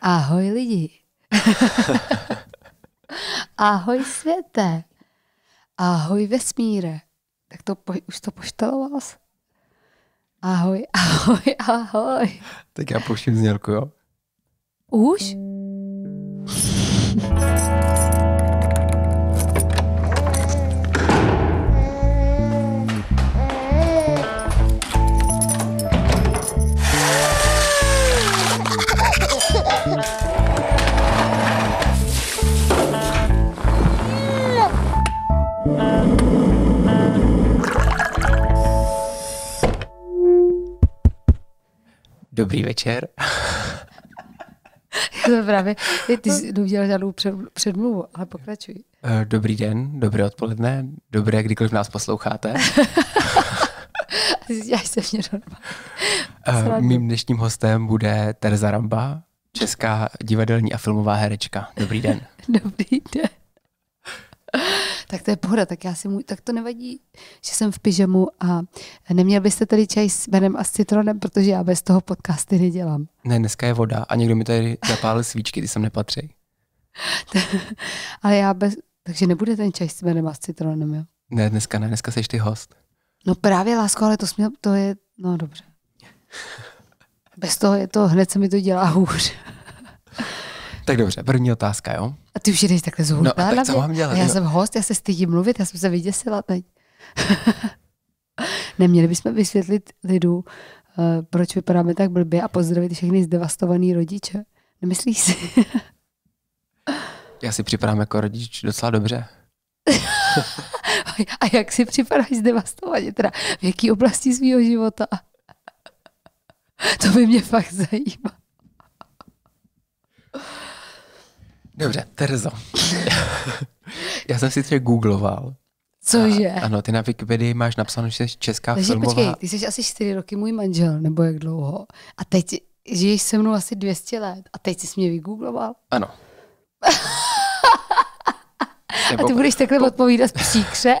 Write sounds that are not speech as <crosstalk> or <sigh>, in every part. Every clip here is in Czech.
Ahoj lidi. <laughs> Ahoj světe. Ahoj vesmíre. Tak to po, už to poštaloval Ahoj, ahoj, ahoj. Tak já pošlím znělku, jo? Už? <laughs> Dobrý večer. Já <laughs> to právě, ty jsi udělal žádnou předmluvu, ale pokračuj. Eh, dobrý den, dobré odpoledne, dobré, kdykoliv nás posloucháte. <laughs> Já jsem mě eh, Mým dnešním hostem bude Terza Ramba, česká divadelní a filmová herečka. Dobrý den. <laughs> Dobrý den. <laughs> tak to je pohoda, tak já si můj, tak to nevadí, že jsem v pyžamu a neměl byste tady čaj s menem a s citronem, protože já bez toho podcasty nedělám. Ne, dneska je voda a někdo mi tady zapálil svíčky, ty sem nepatří. <laughs> Ale já bez, takže nebude ten čaj s menem a s citronem, jo? Ne, dneska ne, dneska jsi ty host. No právě, lásko, ale to, směl, to je, no dobře. <laughs> Bez toho je to, hned se mi to dělá hůř. Tak dobře, první otázka, jo? A ty už jdeš takhle zhudla no, tak Co mám dělat? Já no. jsem host, já se stydím mluvit, já jsem se vyděsila teď. <laughs> Neměli bychom vysvětlit lidu, eh, proč vypadáme tak blbě a pozdravit všechny zdevastovaný rodiče. Nemyslíš si? já si připadám jako rodič docela dobře. <laughs> a jak si připadáš zdevastovaně, teda v jaký oblasti svého života? <laughs> to by mě fakt zajímalo. Dobře, Terzo. <laughs> Já jsem si třeba googloval. Cože? A, ano, ty na Wikipedii máš napsáno, že jsi česká Takže filmová... počkej, ty jsi asi čtyři roky můj manžel, nebo jak dlouho. A teď žiješ se mnou asi 200 let. A teď jsi mě vygoogloval? Ano. <laughs> A ty budeš takhle po... odpovídat příkře?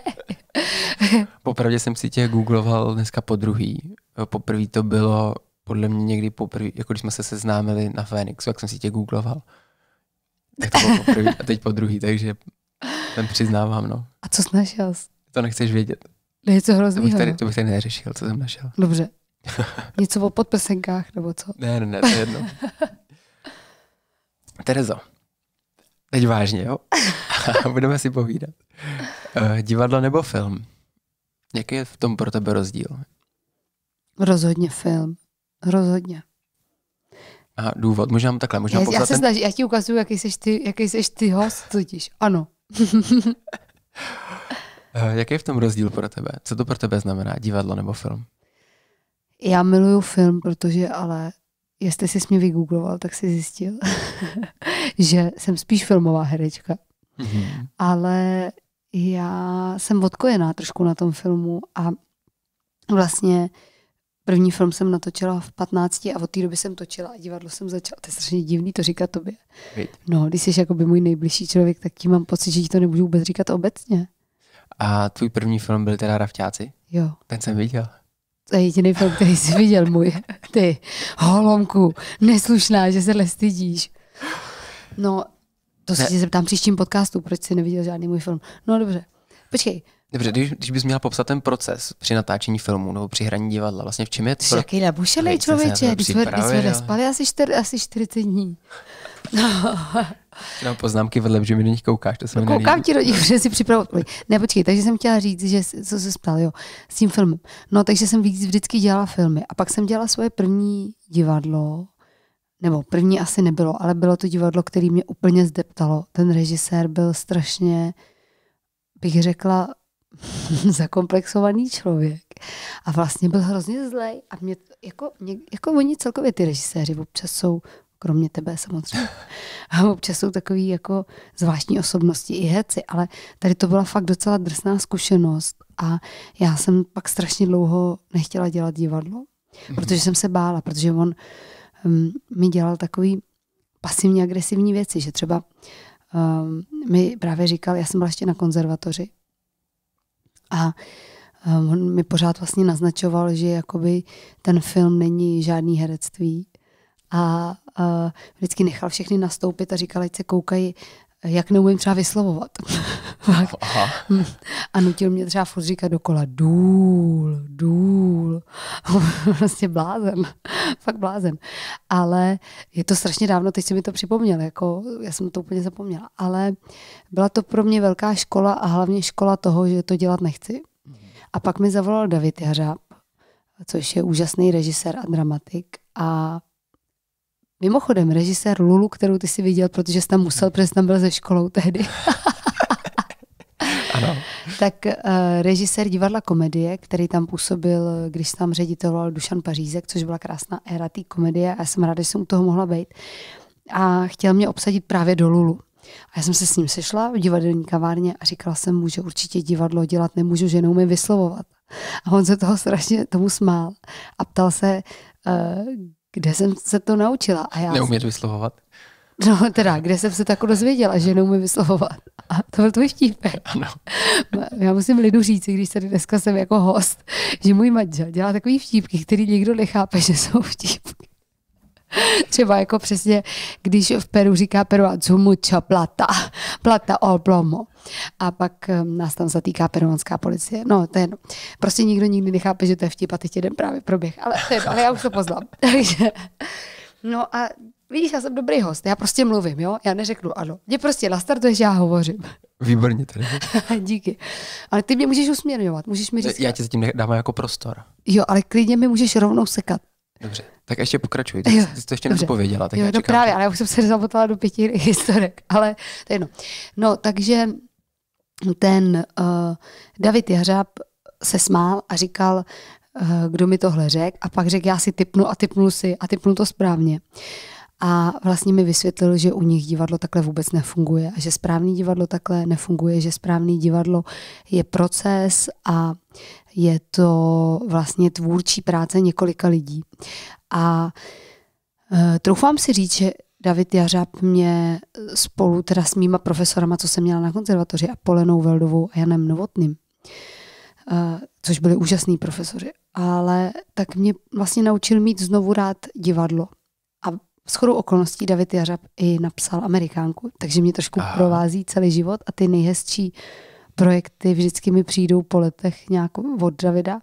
<laughs> Popravdě jsem si tě googloval dneska po druhý. Poprvé to bylo podle mě někdy poprvé, jako když jsme se seznámili na Fénixu, jak jsem si tě googloval. Tak to bylo poprvý a teď po druhý, takže ten přiznávám, no. A co jsi našel? To nechceš vědět. Něco hroznýho. To bych tady, to bych tady neřešil, co jsem našel. Dobře. <laughs> Něco o podprsenkách, nebo co? Ne, ne, ne, to je jedno. <laughs> Terezo, teď vážně, jo? <laughs> Budeme si povídat. Uh, divadlo nebo film? Jaký je v tom pro tebe rozdíl? Rozhodně film. Rozhodně a důvod. Možná takhle, možná já, já se ten... snaží, já ti ukazuju, jaký jsi ty, jaký jsi ty host, totiž. Ano. <laughs> Eh, jaký je v tom rozdíl pro tebe? Co to pro tebe znamená, divadlo nebo film? Já miluju film, protože ale jestli jsi mě vygoogloval, tak si zjistil, <laughs> že jsem spíš filmová herečka. Mm-hmm. Ale já jsem odkojená trošku na tom filmu a vlastně uh, První film jsem natočila v 15 a od té doby jsem točila a divadlo jsem začala. To je strašně divný to říkat tobě. No, když jsi by můj nejbližší člověk, tak tím mám pocit, že ti to nebudu vůbec říkat obecně. A tvůj první film byl teda Ravťáci? Jo. Ten jsem viděl. To je jediný film, který jsi viděl můj. Ty, holomku, neslušná, že se lestydíš. No, to se ne. tě zeptám příštím podcastu, proč jsi neviděl žádný můj film. No dobře, počkej, Dobře, když, když bys měla popsat ten proces při natáčení filmu nebo při hraní divadla, vlastně v čem je to? Pro... Jaký nabušelej člověče, když jsme, když jsme nespali asi, čtyř, asi 40 dní. No. no poznámky vedle, že mi do nich koukáš, to se no, Koukám ti do nich, <laughs> že si připravovali. Ne, počkej, takže jsem chtěla říct, že co se ptal, jo, s tím filmem. No, takže jsem víc vždycky dělala filmy a pak jsem dělala svoje první divadlo, nebo první asi nebylo, ale bylo to divadlo, které mě úplně zdeptalo. Ten režisér byl strašně, bych řekla, <laughs> zakomplexovaný člověk. A vlastně byl hrozně zlej. A mě, jako, mě, jako oni celkově ty režiséři občas jsou, kromě tebe samozřejmě, <laughs> a občas jsou takový jako zvláštní osobnosti i heci, ale tady to byla fakt docela drsná zkušenost a já jsem pak strašně dlouho nechtěla dělat divadlo, mhm. protože jsem se bála, protože on um, mi dělal takový pasivně agresivní věci, že třeba um, mi právě říkal, já jsem byla ještě na konzervatoři a on mi pořád vlastně naznačoval, že jakoby ten film není žádný herectví. A, a vždycky nechal všechny nastoupit a říkal, ať se koukají jak neumím třeba vyslovovat. <laughs> A nutil mě třeba furt říkat dokola důl, důl. vlastně <laughs> blázen, fakt blázen. Ale je to strašně dávno, teď se mi to připomněl, jako já jsem to úplně zapomněla. Ale byla to pro mě velká škola a hlavně škola toho, že to dělat nechci. A pak mi zavolal David Jařáb, což je úžasný režisér a dramatik a Mimochodem, režisér Lulu, kterou ty si viděl, protože jsi tam musel, protože jsi tam byl ze školou tehdy. <laughs> ano. Tak uh, režisér divadla komedie, který tam působil, když tam ředitoval Dušan Pařízek, což byla krásná éra té komedie a já jsem ráda, že jsem u toho mohla být. A chtěl mě obsadit právě do Lulu. A já jsem se s ním sešla v divadelní kavárně a říkala jsem mu, že určitě divadlo dělat nemůžu, že neumím vyslovovat. A on se toho strašně tomu smál a ptal se, uh, kde jsem se to naučila. A já Neumět vyslovovat? No teda, kde jsem se tak dozvěděla, že neumím vyslovovat. A to byl tvůj vtípek. Ano. Já musím lidu říct, když tady dneska jsem jako host, že můj manžel dělá takový vtípky, který nikdo nechápe, že jsou vtípky. Třeba jako přesně, když v Peru říká peruáncům, mucho plata, plata o plomo. A pak nás tam zatýká peruanská policie. No, to je no. Prostě nikdo nikdy nechápe, že to je vtip a teď jeden právě proběh. Ale, to je, ale já už to poznám. <laughs> Takže, no a Vidíš, já jsem dobrý host, já prostě mluvím, jo? Já neřeknu ano. Mě prostě nastartuješ, já hovořím. Výborně tady. <laughs> Díky. Ale ty mě můžeš usměrňovat, můžeš mi říct. Já ti zatím dávám jako prostor. Jo, ale klidně mi můžeš rovnou sekat. Dobře. Tak ještě pokračuj, ty, jo, jsi to ještě nezpověděla. Tak jo, já no právě, ale já už jsem se zapotala do pěti <laughs> historek, ale to je jedno. No, takže no, ten uh, David Jařáb se smál a říkal, uh, kdo mi tohle řekl a pak řekl, já si typnu a typnu si a typnu to správně. Uh, a vlastně mi vysvětlil, že u nich divadlo takhle vůbec nefunguje a že správný divadlo takhle nefunguje, že správný divadlo je proces a je to vlastně tvůrčí práce několika lidí. A e, troufám si říct, že David Jařab mě spolu teda s mýma profesorama, co jsem měla na konzervatoři, a Polenou Veldovou a Janem Novotným, e, což byli úžasní profesoři, ale tak mě vlastně naučil mít znovu rád divadlo. V shodou okolností David Jařab i napsal Amerikánku, takže mě trošku Aha. provází celý život a ty nejhezčí projekty vždycky mi přijdou po letech nějak od Davida.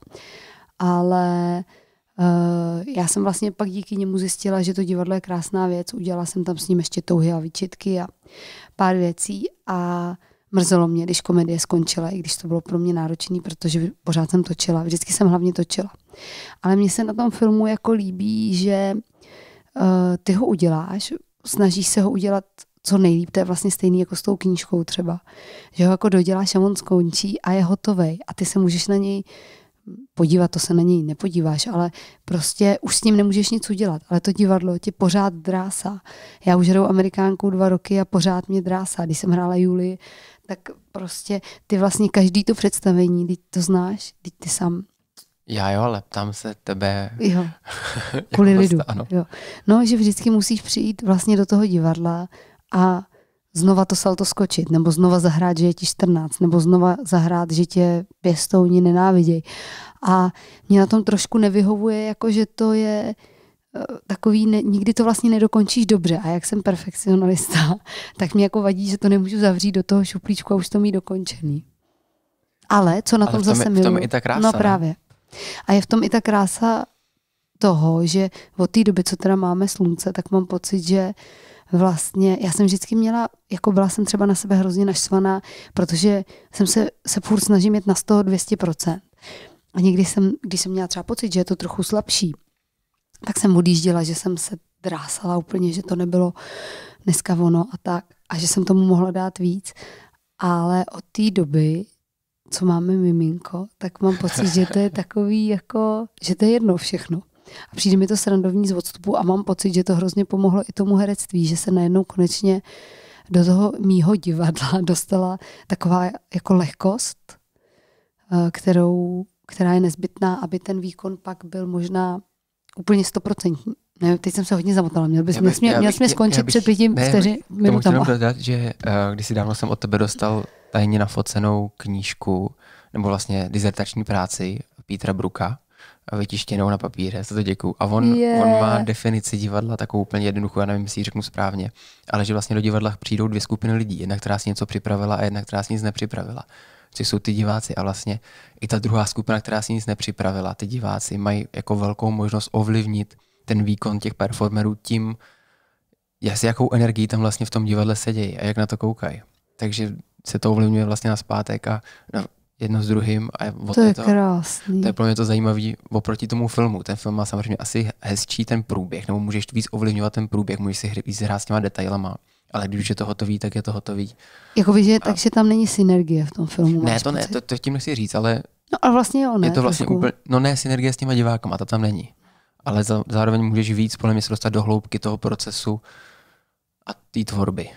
Ale Uh, já jsem vlastně pak díky němu zjistila, že to divadlo je krásná věc. Udělala jsem tam s ním ještě touhy a výčitky a pár věcí a mrzelo mě, když komedie skončila, i když to bylo pro mě náročné, protože pořád jsem točila. Vždycky jsem hlavně točila. Ale mně se na tom filmu jako líbí, že Eh, ty ho uděláš, snažíš se ho udělat co nejlíp, to je vlastně stejný jako s tou knížkou třeba, že ho jako doděláš a on skončí a je hotový a ty se můžeš na něj podívat, to se na něj nepodíváš, ale prostě už s ním nemůžeš nic udělat, ale to divadlo tě pořád drásá. Já už hraju Amerikánku dva roky a pořád mě drásá. Když jsem hrála Julii, tak prostě ty vlastně každý to představení, teď to znáš, teď ty sám já jo, ale ptám se tebe. Jo, <laughs> jako kvůli lidu. Ano. Jo. No, že vždycky musíš přijít vlastně do toho divadla a znova to salto skočit, nebo znova zahrát, že je ti 14, nebo znova zahrát, že tě pěstouni nenávidějí. A mě na tom trošku nevyhovuje, jako že to je eh, takový, ne, nikdy to vlastně nedokončíš dobře a jak jsem perfekcionalista, <laughs> tak mě jako vadí, že to nemůžu zavřít do toho šuplíčku a už to mít dokončený. Ale co na tom, v tom zase je, v tom I ta krása, no právě. Ne? A je v tom i ta krása toho, že od té doby, co teda máme slunce, tak mám pocit, že vlastně, já jsem vždycky měla, jako byla jsem třeba na sebe hrozně naštvaná, protože jsem se, se furt snažím jet na 100-200%. A někdy jsem, když jsem měla třeba pocit, že je to trochu slabší, tak jsem odjížděla, že jsem se drásala úplně, že to nebylo dneska ono a tak. A že jsem tomu mohla dát víc. Ale od té doby co máme miminko, tak mám pocit, že to je takový jako, že to je jedno všechno. A přijde mi to srandovní z odstupu a mám pocit, že to hrozně pomohlo i tomu herectví, že se najednou konečně do toho mýho divadla <laughs> dostala taková jako lehkost, eh, kterou, která je nezbytná, aby ten výkon pak byl možná úplně stoprocentní. Nevím, teď jsem se hodně zamotala, měl bys, já bych, měl, měl, měl jsi mě skončit já bych, před pěti vteřin minutama. Chtěl že uh, když si dávno jsem od tebe dostal tajně nafocenou knížku, nebo vlastně dizertační práci Petra Bruka, vytištěnou na papíře, za to děkuju. A on, yeah. on má definici divadla takovou úplně jednoduchou, já nevím, jestli ji řeknu správně, ale že vlastně do divadla přijdou dvě skupiny lidí, jedna, která si něco připravila a jedna, která si nic nepřipravila což jsou ty diváci a vlastně i ta druhá skupina, která si nic nepřipravila, ty diváci mají jako velkou možnost ovlivnit ten výkon těch performerů tím, jakou energii tam vlastně v tom divadle se a jak na to koukají. Takže se to ovlivňuje vlastně na zpátek a na jedno s druhým. A od to je to, krásný. To je pro mě to zajímavé oproti tomu filmu. Ten film má samozřejmě asi hezčí ten průběh, nebo můžeš víc ovlivňovat ten průběh, můžeš si hry víc hrát s těma detailama. Ale když je to hotový, tak je to hotový. Jakoby, že, a... Takže tam není synergie v tom filmu. Ne, to ne, to, to tím nechci říct, ale... No ale vlastně jo, ne. Je to vlastně trošku. úplně, no ne, synergie s těma divákama, ta tam není. Ale zároveň můžeš víc podle mě se dostat do hloubky toho procesu a té tvorby.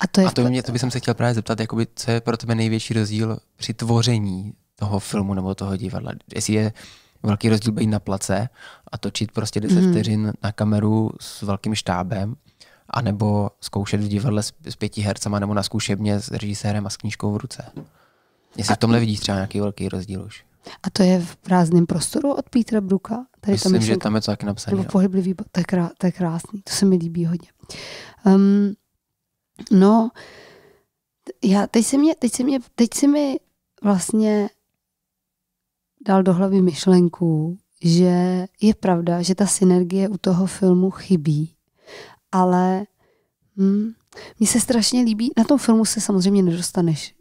A to, je a to, mě, to bych se chtěl právě zeptat, jakoby, co je pro tebe největší rozdíl při tvoření toho filmu nebo toho divadla. Jestli je velký rozdíl být na place a točit prostě 10 mm. vteřin na kameru s velkým štábem, anebo zkoušet v divadle s, s pěti hercama nebo na zkušebně s režisérem a s knížkou v ruce. Jestli a... v tomhle vidíš třeba nějaký velký rozdíl už. A to je v prázdném prostoru od Petra Bruka. Tady Myslím, myšlenka, že tam je to taky napsané. Nebo pohyblivý, to je, krá, to je krásný, to se mi líbí hodně. Um, No, já, teď si mě, teď si mě, teď si mi vlastně dal do hlavy myšlenku, že je pravda, že ta synergie u toho filmu chybí, ale hm, mně se strašně líbí, na tom filmu se samozřejmě nedostaneš.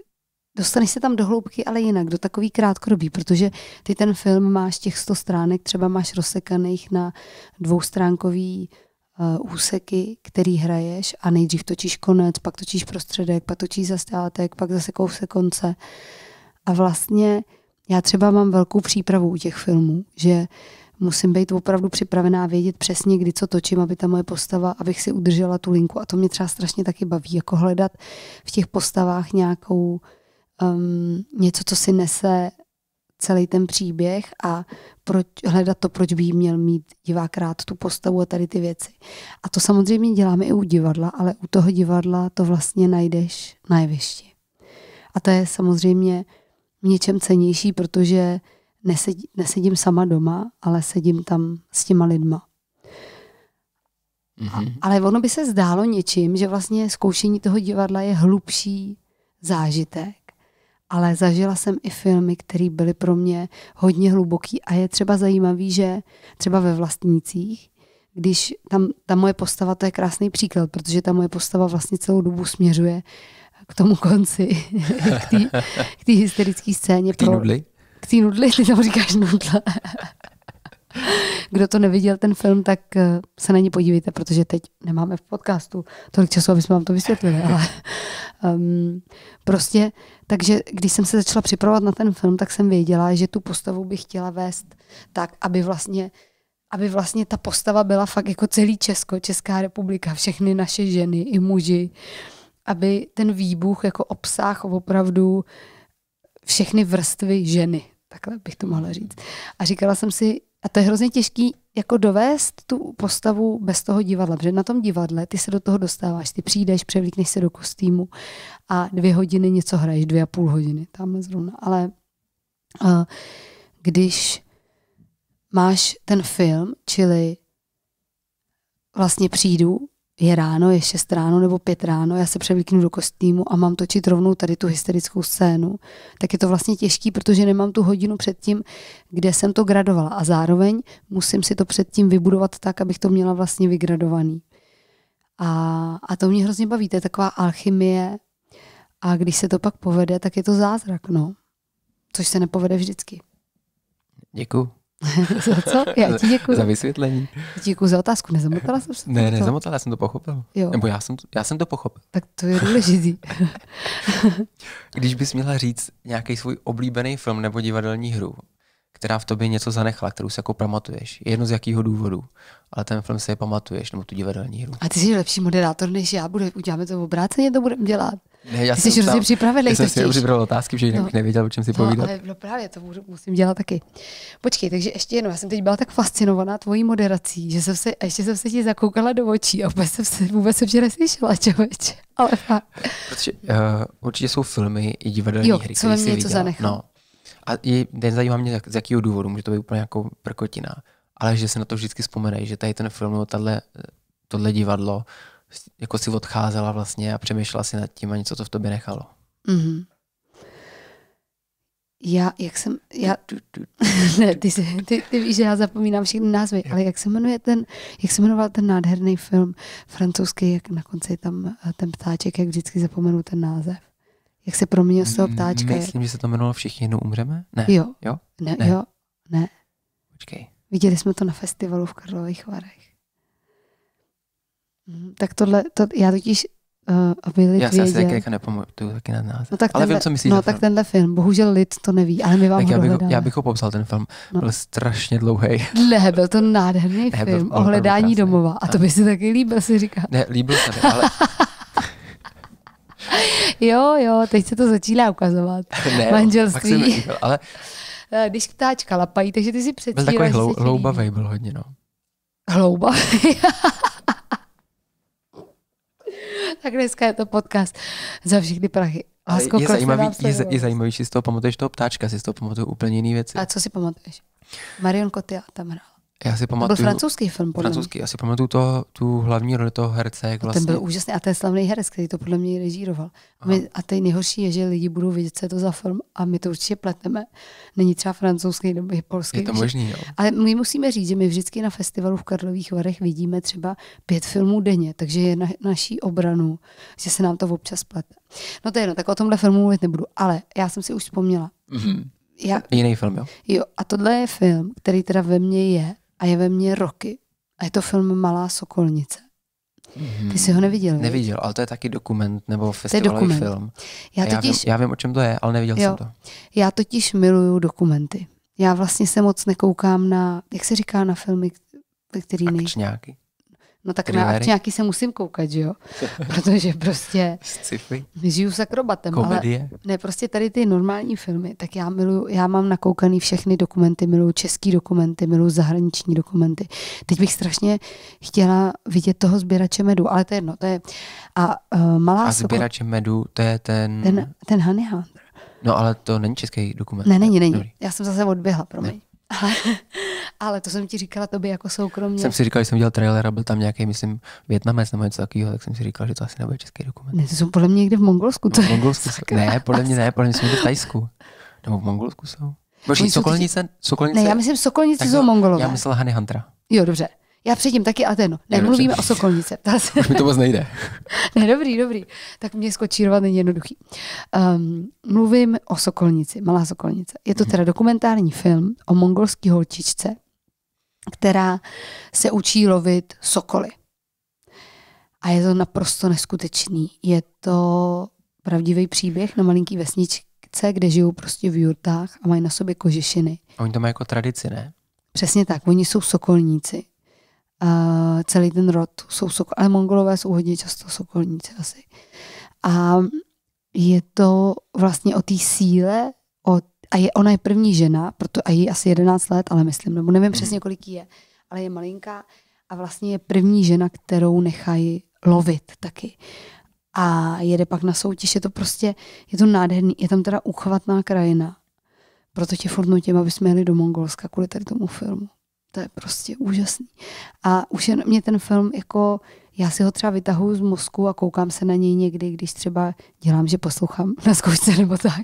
Dostaneš se tam do hloubky, ale jinak, do takový krátkodobí, protože ty ten film máš těch 100 stránek, třeba máš rozsekaných na dvoustránkový Eh, úseky, který hraješ a nejdřív točíš konec, pak točíš prostředek, pak točíš zastátek, pak zase kousek konce. A vlastně já třeba mám velkou přípravu u těch filmů, že musím být opravdu připravená vědět přesně, kdy co točím, aby ta moje postava, abych si udržela tu linku. A to mě třeba strašně taky baví, jako hledat v těch postavách nějakou um, něco, co si nese celý ten příběh a proč, hledat to, proč by jí měl mít divák rád tu postavu a tady ty věci. A to samozřejmě děláme i u divadla, ale u toho divadla to vlastně najdeš na jevišti. A to je samozřejmě něčem cenější, protože nesedí, nesedím sama doma, ale sedím tam s těma lidma. Mm-hmm. A, mhm. ale ono by se zdálo něčím, že vlastně zkoušení toho divadla je hlubší zážitek, ale zažila jsem i filmy, které byly pro mě hodně hluboký a je třeba zajímavý, že třeba ve vlastnících, když tam ta moje postava, to je krásný příklad, protože ta moje postava vlastně celou dobu směřuje k tomu konci, <laughs> k té hysterické scéně. K té nudli? K té nudli, ty tam říkáš nudla. <laughs> Kdo to neviděl, ten film, tak eh, se na ně podívejte, protože teď nemáme v podcastu tolik času, aby jsme vám to vysvětlili, ale um, <laughs> prostě, takže když jsem se začala připravovat na ten film, tak jsem věděla, že tu postavu bych chtěla vést tak, aby vlastně aby vlastně ta postava byla fakt jako celý Česko, Česká republika, všechny naše ženy i muži, aby ten výbuch jako obsah opravdu všechny vrstvy ženy, takhle bych to mohla říct. A říkala jsem si, a to je hrozně těžký jako dovést tu postavu bez toho divadla, protože na tom divadle ty se do toho dostáváš, ty přijdeš, převlíkneš se do kostýmu a dvě hodiny něco hraješ, dvě a půl hodiny, tamhle zrovna. Ale když máš ten film, čili vlastně přijdu je ráno, je 6 ráno nebo 5 ráno, já se převlíknu do kostýmu a mám točit rovnou tady tu hysterickou scénu, tak je to vlastně těžký, protože nemám tu hodinu před tím, kde jsem to gradovala a zároveň musím si to předtím vybudovat tak, abych to měla vlastně vygradovaný. A, a to mě hrozně baví, to je taková alchymie a když se to pak povede, tak je to zázrak, no. Což se nepovede vždycky. děkuji za <laughs> co? Já ti děkuji. Za vysvětlení. Děkuji za otázku, nezamotala jsem se? Ne, nezamotala, já jsem to pochopil. Jo. Nebo já jsem, já jsem to pochopil. Tak to je důležitý. <laughs> Když bys měla říct nějaký svůj oblíbený film nebo divadelní hru, která v tobě něco zanechala, kterou si jako pamatuješ. Jedno z jakého důvodu, ale ten film si je pamatuješ, nebo tu divadelní hru. A ty jsi lepší moderátor než já, bude, uděláme to obráceně, to budeme dělat. Ne, já jsem jsi hrozně připravený. Já jsem si připravil otázky, že no. nevěděl, o čem si no, povídat. Ale, no právě, to můžu, musím dělat taky. Počkej, takže ještě jenom, já jsem teď byla tak fascinovaná tvojí moderací, že jsem se, ještě jsem se ti zakoukala do očí a vůbec jsem se, vůbec jsem tě neslyšela, <laughs> člověče. Ale fakt. Protože uh, určitě jsou filmy i divadelní jo, hry, co mě něco viděla. No. A je, zajímá mě, z jakého důvodu, může to být úplně jako prkotina, ale že se na to vždycky vzpomenej, že tady ten film nebo tato, eh, tohle divadlo jako si odcházela vlastně a přemýšlela si nad tím a něco to v tobě nechalo. Mm-hmm. Já, jak jsem, já, <laughs> ne, ty, jsi, ty, ty víš, že já zapomínám všechny názvy, ale jak se jmenuje ten, jak se jmenoval ten nádherný film francouzský, jak na konci tam eh, ten ptáček, jak vždycky zapomenu ten název. Jak se proměnil z toho ptáčka. Myslím, že se to jmenovalo Všichni jenom umřeme? Ne. Jo. Jo? Ne, ne. jo. Ne. Počkej. Viděli jsme to na festivalu v Karlových Varech. Mhm, tak tohle, to, já totiž Uh, aby lid Já si asi taky jako nepamatuju taky na název. No, tak ale tenhle, vím, co myslíš. No, tak film. tenhle film. Bohužel lid to neví, ale my vám tak ho já bych, já bych ho popsal, ten film no. byl strašně dlouhý. Ne, byl to nádherný ne, film o hledání domova. A to by si taky líbil, si říká. Ne, líbil se mi, ale... <laughs> jo, jo, teď se to začíná ukazovat. ne, Manželství. Líbil, ale... Eh, když ptáčka lapají, takže ty si předstíráš. Byl takový hlou, byl hodně, no. Hloubavý. <laughs> <laughs> tak dneska je to podcast za všechny prahy. Lásko, je, zajímavý, je, je zajímavý, že si z toho pamatuješ toho ptáčka, si z toho pamatuju úplně jiné věci. A co si pamatuješ? Marion Cotillard tam hrála. Já si pamatuju, to byl francouzský film, podle francouzský, mě. já si pamatuju to, tu hlavní roli toho herce. Jak vlastně... ten byl vlastně- úžasný a ten slavný herec, který to podle mě režíroval. A, my, a ten nejhorší je, že lidi budou vidět co je to za film a my to určitě pleteme. Není třeba francouzský nebo polský. Je to možný, jo. Ale my musíme říct, že my vždycky na festivalu v Karlových Varech vidíme třeba pět filmů denně, takže je na, naší obranu, že se nám to občas plete. No to je jedno, tak o tomhle filmu mluvit nebudu, ale já jsem si už vzpomněla. Mm-hmm. Já, Jiný film, jo? Jo, a tohle je film, který teda ve mně je a je ve mně roky. A je to film Malá sokolnice. Mm-hmm. Ty jsi ho neviděl? Neviděl, neviděl, ale to je taky dokument nebo festivalový dokument. film. Já, totiž, já, vím, já vím, o čem to je, ale neviděl jo, jsem to. Já totiž miluju dokumenty. Já vlastně se moc nekoukám na, jak se říká na filmy, které nejsou. Akčňáky. No tak na akci nějaký se musím koukat, že jo? <laughs> Protože prostě Sci-fi. žiju s akrobatem. Ale ne, prostě tady ty normální filmy, tak já miluju, já mám nakoukaný všechny dokumenty, miluju český dokumenty, miluju zahraniční dokumenty. Teď bych strašně chtěla vidět toho sběrače medu, ale to je jedno, to je... A uh, malá A sběrače soko... medu, to je ten... Ten, ten Honey Hunter. No ale to není český dokument. Ne, není, není. Dobrý. Já jsem zase odběhla, promiň. Ne. Ale, ale to jsem ti říkala tobě jako soukromě. Jsem si říkal, že jsem dělal trailer a byl tam nějaký, myslím, Větnamec nebo něco takového, tak jsem si říkal, že to asi nebude český dokument. Ne, to jsou podle mě někde v Mongolsku. To no, v Mongolsku jsou, ne, podle mě ne, podle mě jsou v Tajsku. Nebo v Mongolsku jsou. Počkej, Sokolnice, Sokolnice? Ne, já myslím, Sokolnice jsou Mongolové. Já myslel Hany Hantra. Jo, dobře. Já předtím taky Ateno. Ne, mluvíme o Sokolnice. <laughs> Mi to moc nejde. <laughs> ne, dobrý, dobrý. Tak mě skočírovat není jednoduchý. Um, mluvím o Sokolnici, Malá Sokolnice. Je to mhm. teda dokumentární film o mongolské holčičce, která se učí lovit sokoly. A je to naprosto neskutečný. Je to pravdivý příběh na malinký vesničce, kde žijou prostě v jurtách a mají na sobě kožešiny. A Oni to mají jako tradici, ne? Přesně tak, oni jsou sokolníci celý ten rod. Jsou sokol, ale mongolové jsou hodně často sokolníci asi. A je to vlastně o té síle, o, a je, ona je první žena, proto a je asi 11 let, ale myslím, nebo nevím přesně, mhm. kolik je, ale je malinká a vlastně je první žena, kterou nechají lovit taky. A jede pak na soutěž, je to prostě, je to nádherný, je tam teda uchvatná krajina. Proto tě furt nutím, aby jsme jeli do Mongolska kvůli tady tomu filmu to je prostě úžasný. A už jen mě ten film jako, já si ho třeba vytahuji z mozku a koukám se na něj někdy, když třeba dělám, že poslouchám na zkoušce nebo tak.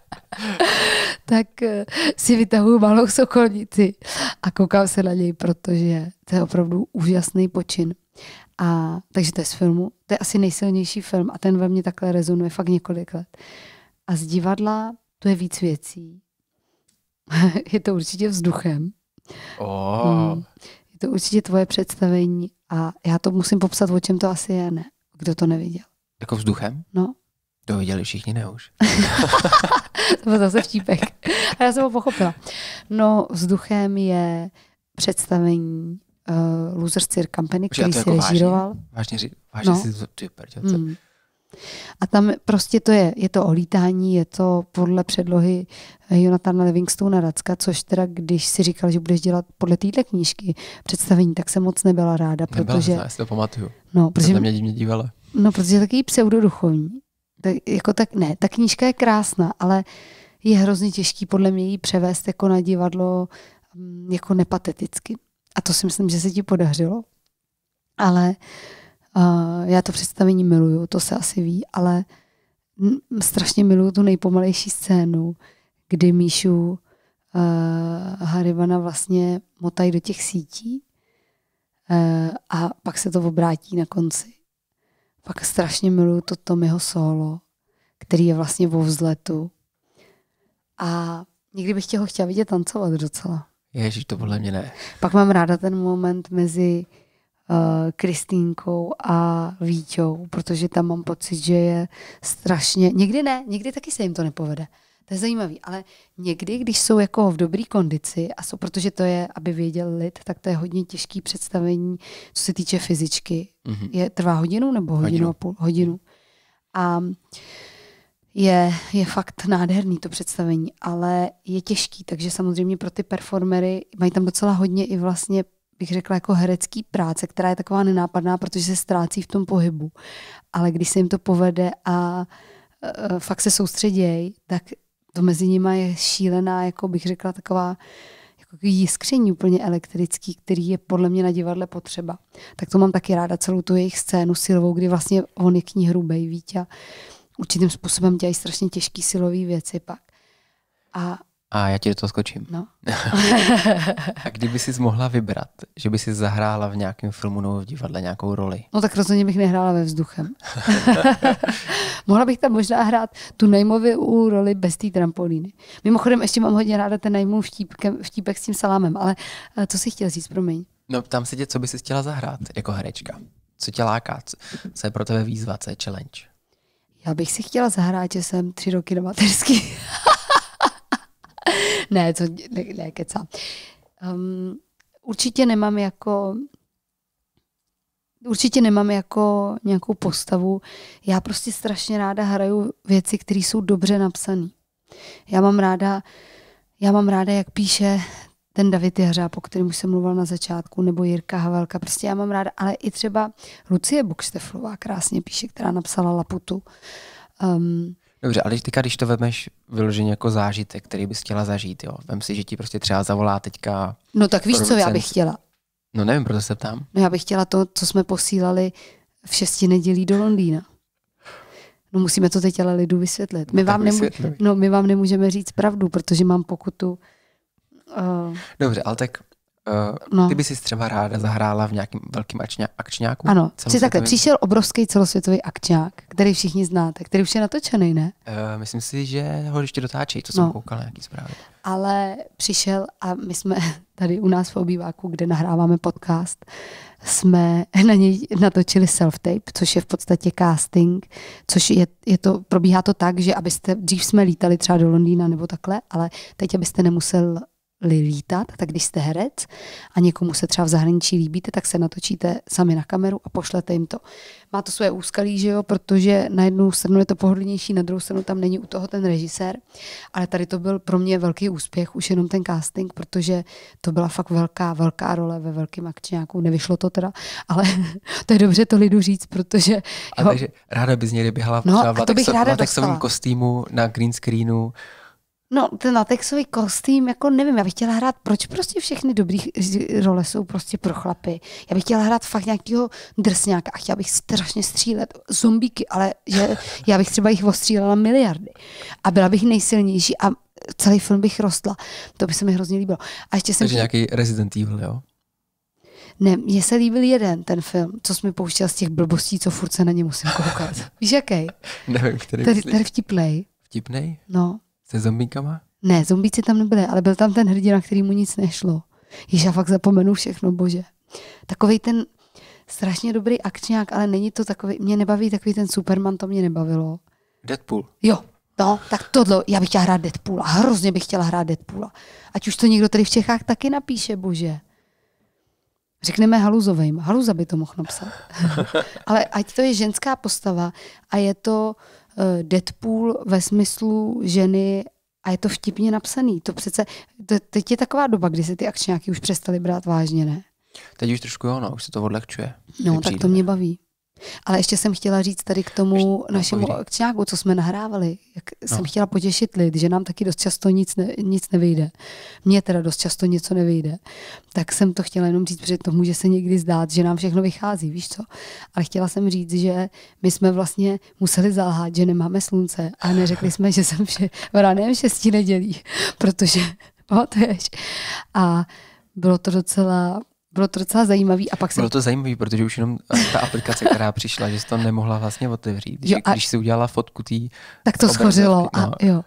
<laughs> tak eh, si vytahuji malou sokolnici a koukám se na něj, protože to je opravdu úžasný počin. A, takže to je z filmu, to je asi nejsilnější film a ten ve mně takhle rezonuje fakt několik let. A z divadla to je víc věcí. <laughs> je to určitě vzduchem. Oh. Hmm. Je to určitě tvoje představení a já to musím popsat, o čem to asi je, ne? Kdo to neviděl? Jako vzduchem? No. To viděli všichni, ne už? <laughs> to byl zase vtípek. A já jsem ho pochopila. No, vzduchem je představení uh, Losers Company, který jako si jako režíroval. Vážně, vážně, vážně no. si to, ty, prďo, a tam prostě to je, je to olítání, je to podle předlohy eh, Jonathana Livingstona Racka, což teda, když si říkal, že budeš dělat podle téhle knížky představení, tak jsem moc nebyla ráda, nebyla, protože... Nebyla, já si to pamatuju. No, protože... Jsem mě dívala. No, protože je takový pseudoduchovní. Tak, jako tak, ne, ta knížka je krásná, ale je hrozně těžký podle mě ji převést jako na divadlo mm, jako nepateticky. A to si myslím, že se ti podařilo. Ale uh, Uh, já to představení miluju, to se asi ví, ale strašně miluju tu nejpomalejší scénu, kdy Míšu uh, Harivana vlastně motají do těch sítí uh, a pak se to obrátí na konci. Pak strašně miluju to Tomyho solo, který je vlastně vo vzletu. A někdy bych tě ho chtěla vidět tancovat docela. Ježíš, to podle mě ne. Pak mám ráda ten moment mezi Eh, Kristýnkou a Víťou, protože tam mám pocit, že je strašně, někdy ne, někdy taky se jim to nepovede. To je zajímavý, ale někdy, když jsou jako v dobré kondici, a jsou, protože to je, aby věděl lid, tak to je hodně těžký představení, co se týče fyzičky. Mm-hmm. Je, trvá hodinu nebo hodinu, hodinu a půl? Hodinu. A je, je fakt nádherný to představení, ale je těžký, takže samozřejmě pro ty performery mají tam docela hodně i vlastně bych řekla, jako herecký práce, která je taková nenápadná, protože se ztrácí v tom pohybu. Ale když se jim to povede a e, e fakt se soustředějí, tak to mezi nimi je šílená, jako bych řekla, taková jako jiskření úplně elektrický, který je podle mě na divadle potřeba. Tak to mám taky ráda, celou tu jejich scénu silovou, kdy vlastně on je k ní hrubej, víť a určitým způsobem dělají strašně těžké silové věci pak. A a já ti do toho skočím. No. <laughs> a kdyby jsi mohla vybrat, že by si zahrála v nějakém filmu nebo v divadle nějakou roli? No tak rozhodně bych nehrála ve vzduchem. <laughs> mohla bych tam možná hrát tu nejmově u roli bez té trampolíny. Mimochodem ještě mám hodně ráda ten Nejmův štípkem, s tím salámem, ale eh, co si chtěl říct, promiň. No tam se tě, co by si chtěla zahrát jako herečka? Co tě láká? Co je pro tebe výzva? Co je challenge? Já bych si chtěla zahrát, že jsem tři roky na mateřský. <laughs> <laughs> ne, to ne, ne kecám. Um, určitě nemám jako Určitě nemám jako nějakou postavu. Já prostě strašně ráda hraju věci, které jsou dobře napsané. Já mám ráda, já mám ráda, jak píše ten David Jahřáb, o kterém už jsem mluvil na začátku, nebo Jirka Havelka. Prostě já mám ráda, ale i třeba Lucie Bukšteflová krásně píše, která napsala Laputu. Um, Dobře, ale teďka, když to vemeš vyloženě jako zážitek, který bys chtěla zažít, jo, vem si, že ti prostě třeba zavolá teďka... No tak víš, producent. co já bych chtěla? No nevím, proto se ptám. No já bych chtěla to, co jsme posílali v šesti nedělí do Londýna. No musíme to teď ale lidu vysvětlit. My, no, vám, nemů- no, my vám nemůžeme říct pravdu, protože mám pokutu. Uh... Dobře, ale tak Uh, no. Ty by si třeba ráda zahrála v nějakém velkém akčňá, akčňáku? Ano, Při takhle, přišel obrovský celosvětový akčňák, který všichni znáte, který už je natočený, ne? Uh, myslím si, že ho ještě dotáčejí, to jsem no. koukal na nějaký zprávy. Ale přišel a my jsme <laughs> tady u nás v obýváku, kde nahráváme podcast, jsme <laughs> na něj natočili self-tape, což je v podstatě casting, což je, je to, probíhá to tak, že abyste, dřív jsme lítali třeba do Londýna nebo takhle, ale teď abyste nemusel lítat, tak když jste herec a někomu se třeba v zahraničí líbíte, tak se natočíte sami na kameru a pošlete jim to. Má to své úskalí, že jo, protože na jednu stranu je to pohodlnější, na druhou stranu tam není u toho ten režisér, ale tady to byl pro mě velký úspěch, už jenom ten casting, protože to byla fakt velká, velká role ve velkém akčňáku. Nevyšlo to teda, ale <laughs> to je dobře to lidu říct, protože... A takže ráda bys někdy běhala no, v no, latexovém kostýmu na green screenu No, ten latexový kostým, jako nevím, já bych chtěla hrát, proč prostě všechny dobrý role jsou prostě pro chlapy. Já bych chtěla hrát fakt nějakého drsňáka a chtěla bych strašně střílet zombíky, ale že, já bych třeba jich ostřílela miliardy. A byla bych nejsilnější a celý film bych rostla. To by se mi hrozně líbilo. A ještě jsem... Takže nějaký Resident Evil, jo? Ne, mně se líbil jeden ten film, co jsi mi pouštěl z těch blbostí, co furt se na ně musím koukat. <laughs> Víš jaký? Nevím, který Tady, tady vtipnej. Vtipnej? No, se zombíkama? Ne, zombíci tam nebyli, ale byl tam ten hrdina, který mu nic nešlo. Již já fakt zapomenu všechno, bože. Takový ten strašně dobrý akčňák, ale není to takový, mě nebaví takový ten Superman, to mě nebavilo. Deadpool. Jo, No, tak tohle, já bych chtěla hrát Deadpoola, hrozně bych chtěla hrát Deadpoola. Ať už to někdo tady v Čechách taky napíše, bože. Řekneme Haluzovým, Haluza by to mohl napsat. <laughs> Ale ať to je ženská postava a je to Eh, Deadpool ve smyslu ženy a je to vtipně napsaný. To přece, to, teď je taková doba, kdy se ty akčňáky už přestali brát vážně, ne? Teď už trošku jo, no, už se to odlehčuje. No, tak to mě baví. Ale ještě jsem chtěla říct tady k tomu ještě, no, našemu akčňáku, co jsme nahrávali. Jak no. jsem chtěla potěšit lid, že nám taky dost často nic, ne, nic nevyjde. Mně teda dost často něco nevyjde. Tak jsem to chtěla jenom říct, protože to může se někdy zdát, že nám všechno vychází, víš co? Ale chtěla jsem říct, že my jsme vlastně museli zalhát, že nemáme slunce a neřekli jsme, že jsem vše, v raném šestí nedělí, protože, <laughs> pamatuješ? A bylo to docela bylo to docela zajímavý. A pak jsem... Bylo to zajímavý, protože už jenom ta aplikace, která přišla, že to nemohla vlastně otevřít. Jo, a... Když si udělala fotku tý... Tak to schořilo. No. A jo.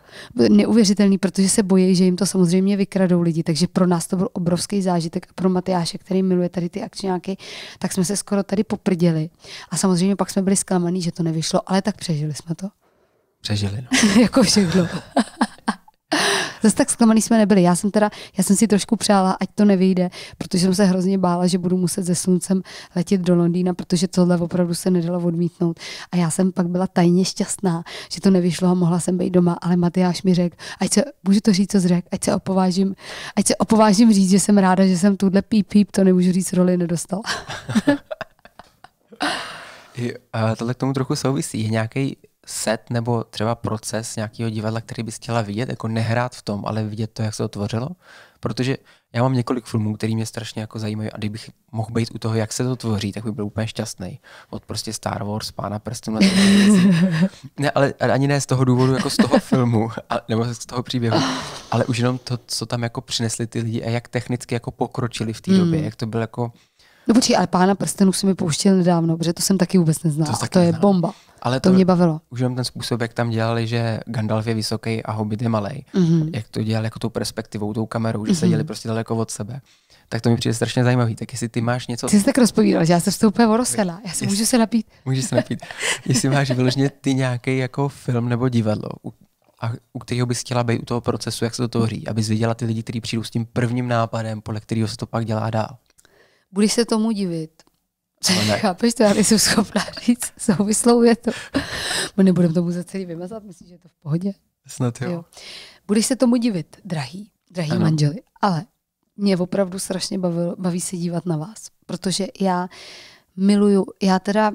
Neuvěřitelný, protože se bojí, že jim to samozřejmě vykradou lidi. Takže pro nás to byl obrovský zážitek. A pro Matyáše, který miluje tady ty akčňáky, tak jsme se skoro tady poprděli. A samozřejmě pak jsme byli zklamaný, že to nevyšlo, ale tak přežili jsme to. Přežili, no. <laughs> jako všechno. Zase tak zklamaný jsme nebyli. Já jsem teda, já jsem si trošku přála, ať to nevyjde, protože jsem se hrozně bála, že budu muset se sluncem letět do Londýna, protože tohle opravdu se nedalo odmítnout. A já jsem pak byla tajně šťastná, že to nevyšlo a mohla jsem být doma, ale Matyáš mi řekl, ať se, můžu to říct, co zřek, ať se opovážím, ať se opovážím říct, že jsem ráda, že jsem tuhle píp, píp, to nemůžu říct, roli nedostala. <laughs> Tohle k tomu trochu souvisí. Je nějaký set nebo třeba proces nějakého divadla, který bys chtěla vidět, jako nehrát v tom, ale vidět to, jak se to tvořilo? Protože já mám několik filmů, které mě strašně jako zajímají a kdybych mohl být u toho, jak se to tvoří, tak bych byl úplně šťastný. Od prostě Star Wars, Pána prstů. <laughs> ne, ale ani ne z toho důvodu, jako z toho <laughs> filmu, a, nebo z toho příběhu, ale už jenom to, co tam jako přinesli ty lidi a jak technicky jako pokročili v té mm. době, jak to bylo jako No počkej, ale pána prstenů si mi pouštěl nedávno, protože to jsem taky vůbec neznal. To, taky to je neznala. bomba. Ale to, to mě bavilo. Už jenom ten způsob, jak tam dělali, že Gandalf je vysoký a Hobbit je malý. Mm-hmm. Jak to dělali jako tou perspektivou, tou kamerou, že mm-hmm. seděli prostě daleko od sebe tak to mi přijde strašně zajímavý. Tak jestli ty máš něco... Ty jsi tak rozpovídal, že já se vstoupil v Rosela. Já si jestli... můžu se napít. Můžeš se napít. jestli máš vyloženě ty nějaký jako film nebo divadlo, u, a u kterého bys chtěla být u toho procesu, jak se to tvoří, abys viděla ty lidi, kteří přijdou s tím prvním nápadem, podle kterého se to pak dělá dál budeš se tomu divit. Ne. <laughs> Chápeš to, já nejsem schopná říct <laughs> souvislou větu. My nebudeme to muset celý vymazat, myslím, že je to v pohodě? Snad jo. jo. Budeš se tomu divit, drahý, drahý ano. manželi, ale mě opravdu strašně bavilo, baví se dívat na vás, protože já miluju, já teda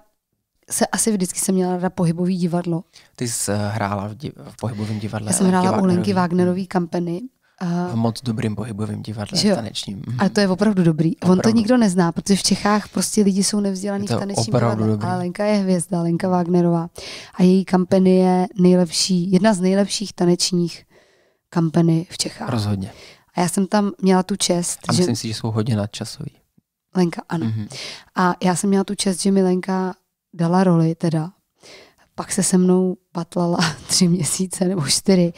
se asi vždycky jsem měla na pohybový divadlo. Ty jsi eh, hrála v, div- v pohybovém divadle. Já jsem hrála Lenky u Lenky Wagnerový kampany a, a moc dobrým pohybovým divadlem jo. tanečním. Mhm. A to je opravdu dobrý. Opravdu. On to nikdo nezná, protože v Čechách prostě lidi jsou nevzdělaní v tanečním divadle. Dobrý. Ale Lenka je hvězda, Lenka Wagnerová. A její kampeny je nejlepší, jedna z nejlepších tanečních kampeny v Čechách. Rozhodně. A já jsem tam měla tu čest. A myslím že... si, že jsou hodně nadčasový. Lenka, ano. Mm-hmm. A já jsem měla tu čest, že mi Lenka dala roli teda. Pak se se mnou patlala <laughs> tři měsíce nebo čtyři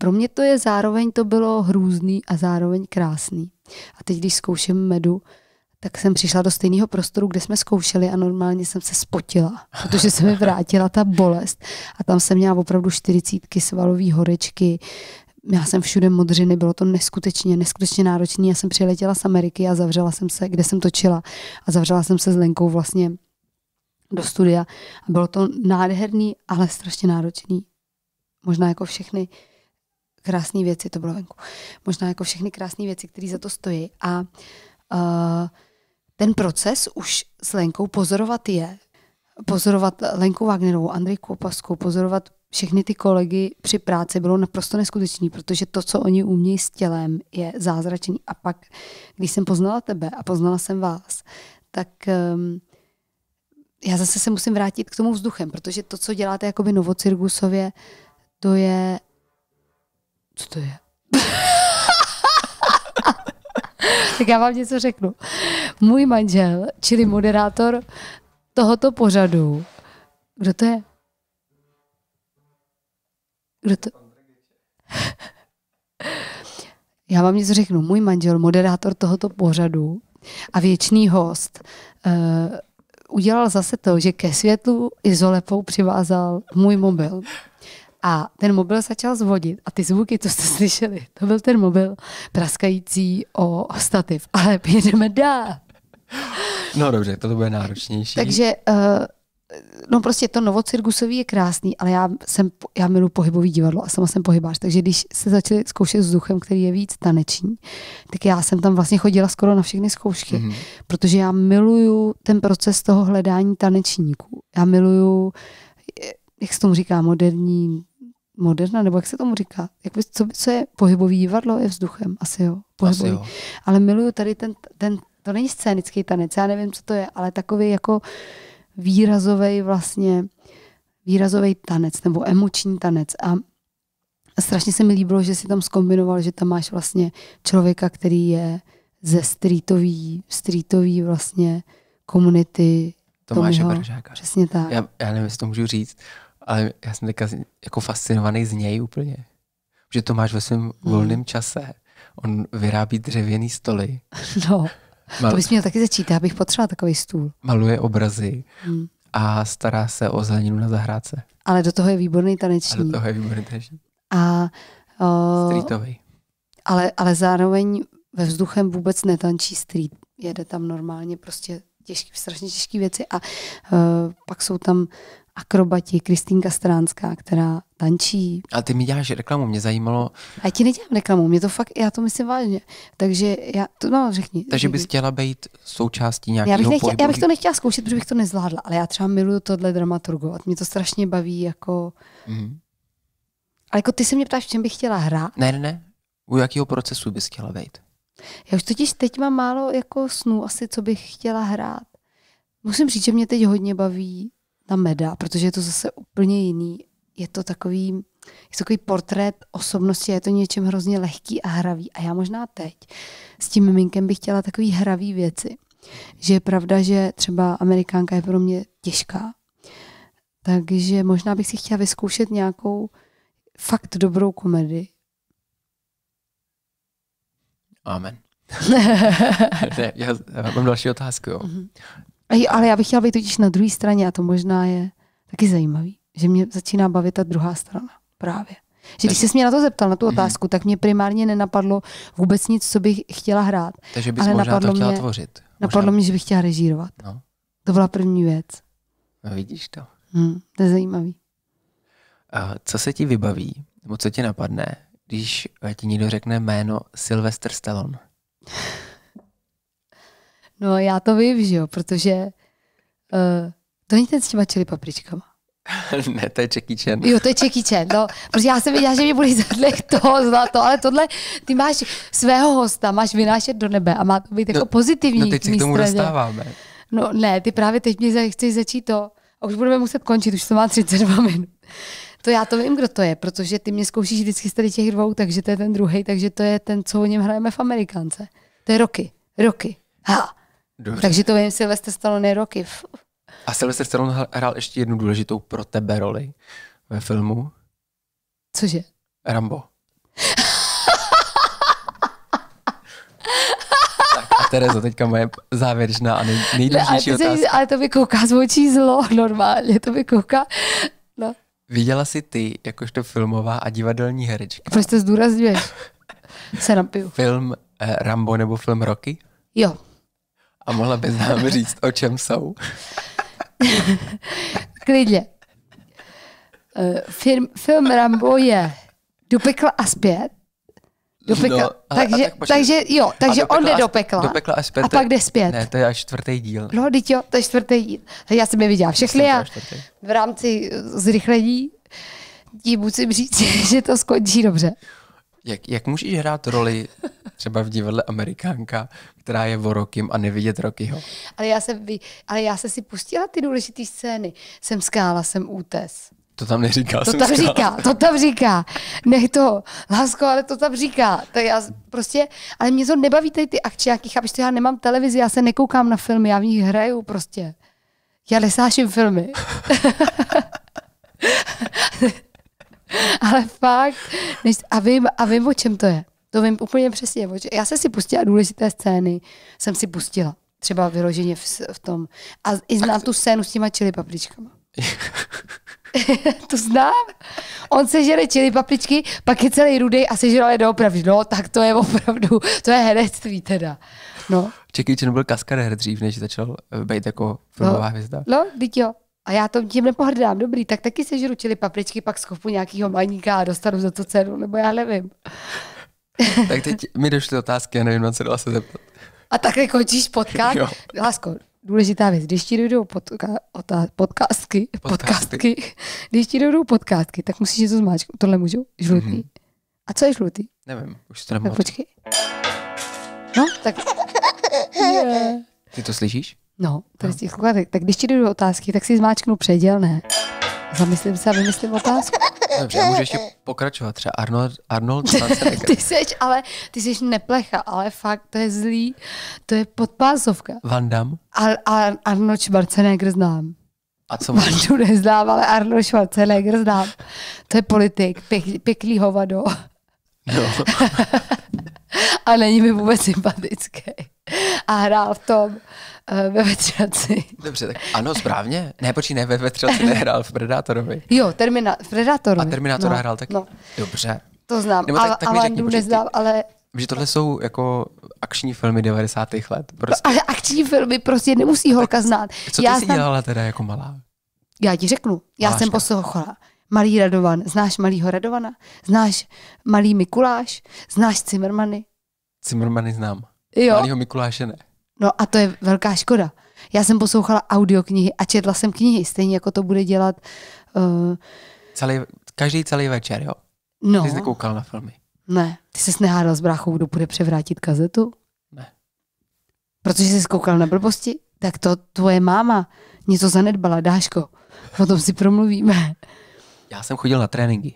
pro mě to je zároveň to bylo hrůzný a zároveň krásný. A teď, když zkouším medu, tak jsem přišla do stejného prostoru, kde jsme zkoušeli a normálně jsem se spotila, protože se mi vrátila ta bolest. A tam jsem měla opravdu čtyřicítky, svalové horečky, já jsem všude modřiny, bylo to neskutečně, neskutečně náročné. Já jsem přiletěla z Ameriky a zavřela jsem se, kde jsem točila a zavřela jsem se s Lenkou vlastně do studia. A bylo to nádherný, ale strašně náročný. Možná jako všechny krásné věci, to bylo venku. Možná jako všechny krásné věci, které za to stojí. A uh, ten proces už s Lenkou pozorovat je. Pozorovat Lenku Wagnerovou, Andrej Kopaskou, pozorovat všechny ty kolegy při práci bylo naprosto neskutečný, protože to, co oni umějí s tělem, je zázračný. A pak, když jsem poznala tebe a poznala jsem vás, tak um, já zase se musím vrátit k tomu vzduchem, protože to, co děláte jakoby novocirkusově, to je co to je? <laughs> tak já vám něco řeknu. Můj manžel, čili moderátor tohoto pořadu, kdo to je? Kdo to? <laughs> Já vám něco řeknu. Můj manžel, moderátor tohoto pořadu a věčný host, uh, udělal zase to, že ke světlu izolepou přivázal můj mobil. A ten mobil začal zvodit a ty zvuky, co jste <laughs> slyšeli, to byl ten mobil praskající o, stativ. Ale jedeme dál. No dobře, to bude náročnější. Takže uh, no prostě to novocirkusový je krásný, ale já jsem, já miluji pohybový divadlo a sama jsem pohybář, takže když se začali zkoušet s duchem, který je víc taneční, tak já jsem tam vlastně chodila skoro na všechny zkoušky, mm-hmm. protože já miluju ten proces toho hledání tanečníků. Já miluju, eh, jak se tomu říká, moderní Moderna, nebo jak se tomu říká? Jak by, co, co je pohybový divadlo? Je vzduchem, asi jo. Pohybový. Asi jo. Ale miluju tady ten, ten, to není scénický tanec, já nevím, co to je, ale takový jako výrazový vlastně, výrazový tanec nebo emoční tanec. A strašně se mi líbilo, že si tam skombinoval, že tam máš vlastně člověka, který je ze streetový, streetový vlastně komunity jako Tomáše Bražáka. Přesně tak. Já, já nevím, jestli to můžu říct ale já jsem teďka jako fascinovaný z něj úplně. Že to máš ve svém hmm. volném čase. On vyrábí dřevěný stoly. <laughs> No, Mal... to bys měl taky začít, já bych potřeboval takový stůl. Maluje obrazy hmm. a stará se o zeleninu na zahrádce. Ale do toho je výborný taneční. A do toho je výborný taneční. A, o... Streetový. Ale, ale zároveň ve vzduchem vůbec netančí street. Jede tam normálně prostě těžký, strašně těžké věci a uh, pak jsou tam akrobati Kristýnka Stránská, která tančí. A ty mi děláš reklamu, mě zajímalo. A já ti nedělám reklamu, mě to fakt, já to myslím vážně. Takže já, to, no řekni. Takže bys chtěla být součástí nějakého já bych, nechtěla, pohybu. já bych to nechtěla zkoušet, protože bych to nezvládla, ale já třeba miluju tohle dramaturgovat, mě to strašně baví, jako... Mm-hmm. Ale jako ty se mě ptáš, v čem bych chtěla hrát? Ne, ne, ne. U jakého procesu bys chtěla být? Já už totiž teď mám málo jako snů asi, co bych chtěla hrát. Musím říct, že mě teď hodně baví ta meda, protože je to zase úplně jiný. Je to takový, je to takový portrét osobnosti, je to něčem hrozně lehký a hravý. A já možná teď s tím miminkem bych chtěla takový hravý věci. Že je pravda, že třeba amerikánka je pro mě těžká, takže možná bych si chtěla vyzkoušet nějakou fakt dobrou komedii. Amen. ne, <laughs> <laughs> já, já mám další otázku. Jo. Mm-hmm. Ale já bych chtěla být totiž na druhé straně a to možná je taky zajímavý, že mě začíná bavit ta druhá strana právě. Že když jsi mě na to zeptal, na tu mhm. otázku, mm-hmm. tak mě primárně nenapadlo vůbec nic, co bych chtěla hrát. Takže bys ale možná napadlo to chtěla mě, tvořit. Možná... Napadlo mě, že bych chtěla režírovat. No. To byla první věc. No vidíš to. Hmm, to je zajímavý. A co se ti vybaví, nebo co ti napadne, když ti někdo řekne jméno Sylvester Stallone? No já to vím, že jo, protože uh, to není ten s těma čili papričkama. <laughs> ne, to je Čeký Čen. Jo, to je Čeký Čen, no, protože já jsem věděla, že mě bude zadlech toho za to, ale tohle, ty máš svého hosta, máš vynášet do nebe a má to být jako no, jako pozitivní. No teď si k tomu straně. dostáváme. No ne, ty právě teď mě chceš začít to a už budeme muset končit, už to má 32 minut. To já to vím, kdo to je, protože ty mě zkoušíš vždycky z tady těch dvou, takže to je ten druhý, takže to je ten, co o něm hrajeme v Amerikance. To je roky, roky. Ha. Dobře. Takže to vím Sylvester Stallone roky. A Sylvester Stallone hrál ještě jednu důležitou pro tebe roli ve filmu. Cože? Rambo. Tereza, teďka moje závěrečná a nej, nejdůležitější ne, ale otázka. Jsi, ale to by kouká z očí zlo normálně, to by kouká. No. Viděla jsi ty, jakožto filmová a divadelní herečka. Proč to zdůrazňuješ? <laughs> Se napiju. Film eh, Rambo nebo film Rocky? Jo a mohla bys nám říct, o čem jsou? <laughs> Klidně. Eh, film, film Rambo je do pekla a zpět. Do pekla. No, ale, takže, tak takže jo, takže on jde do pekla. Do pekla a, zpět, a pak jde zpět. Ne, to je až čtvrtý díl. No, teď jo, to je čtvrtý díl. Já jsem je viděla všechny a v rámci zrychlení ti musím říct, <laughs> že to skončí dobře. Jak, jak můžeš hrát roli třeba v divadle Amerikánka, která je o rokym a nevidět Rokyho. Ale já, se, ale já se si pustila ty důležité scény. Jsem skála, jsem útes. To tam neříká. To tam skála. říká, to tam říká. Nech to, lásko, ale to tam říká. To já prostě, ale mě to nebaví tady ty akčáky, chápeš to, já nemám televizi, já se nekoukám na filmy, já v nich hraju prostě. Já lesáším filmy. <laughs> ale fakt, než, a, vím, a vím, o čem to je. To vím úplně přesně. Já jsem si pustila důležité scény, jsem si pustila. Třeba vyloženě v, v tom. A i znám tu scénu s těma čili papričkama. <laughs> to znám. On žere čili papričky, pak je celý rudej a sežral je doopravdy. No, tak to je opravdu, to je herectví teda. No. že Chan byl her dřív, než začal eh, být jako filmová no. hvězda. No, teď jo. A já to tím nepohrdám, dobrý, tak taky sežru čili papričky, pak skopu nějakýho maníka a dostanu za to cenu, nebo já nevím. <laughs> tak teď mi došly otázky, já nevím, na co se zeptat. A takhle končíš jako podcast? Jo. Lásko, důležitá věc, když ti dojdou podka- otá- podcastky, podcastky, podcastky, když ti dojdou podcastky, tak musíš něco zmáčknout. Tohle můžu? Mhm. Žlutý. Mm-hmm. A co je žlutý? Nevím, už to nemám. Počkej. No, tak... Yeah. Ty to slyšíš? No, to no. je Těch, tak když ti dojdou otázky, tak si zmáčknu předělné. Zamyslím se a vymyslím otázku. Dobře, můžeš ještě pokračovat. Třeba Arnold, Arnold <laughs> ty seš, ale ty jsi neplecha, ale fakt to je zlý. To je podpásovka. Van Damme? Ar, Ar, Arnold Schwarzenegger znám. A co máš? Vandu neznám, ale Arnold Schwarzenegger znám. To je politik, pěk, pěklý hovado. No. <laughs> a není mi vůbec sympatický. A hrál v tom Eh, ve Vetřelci. Dobře, tak ano, správně. Ne, počkej, ne, ve Vetřelci nehrál, v Predátorovi. Jo, termina, v Predátorovi. A Terminátora no, hrál taky? No. Dobře. To znám, Nebo tak, ale, tak ale řekni, neznám, ty, ale... Že tohle jsou jako akční filmy 90. let. Prostě. ale akční filmy prostě nemusí holka tak, znát. Co ty já jsi znám... dělala teda jako malá? Já ti řeknu, já Máš jsem poslouchala. Malý Radovan, znáš Malýho Radovana? Znáš Malý Mikuláš? Znáš Cimrmany? Cimrmany znám. Jo? Malýho Mikuláše ne. No a to je velká škoda. Já jsem poslouchala audioknihy a četla jsem knihy, stejně jako to bude dělat... Uh... Celý, každý celý večer, jo? No. Ty jsi nekoukal na filmy? Ne. Ty jsi nehádal s bráchou, kdo bude převrátit kazetu? Ne. Protože jsi koukal na blbosti? Tak to tvoje máma něco zanedbala, Dáško. O tom si promluvíme. Já jsem chodil na tréninky.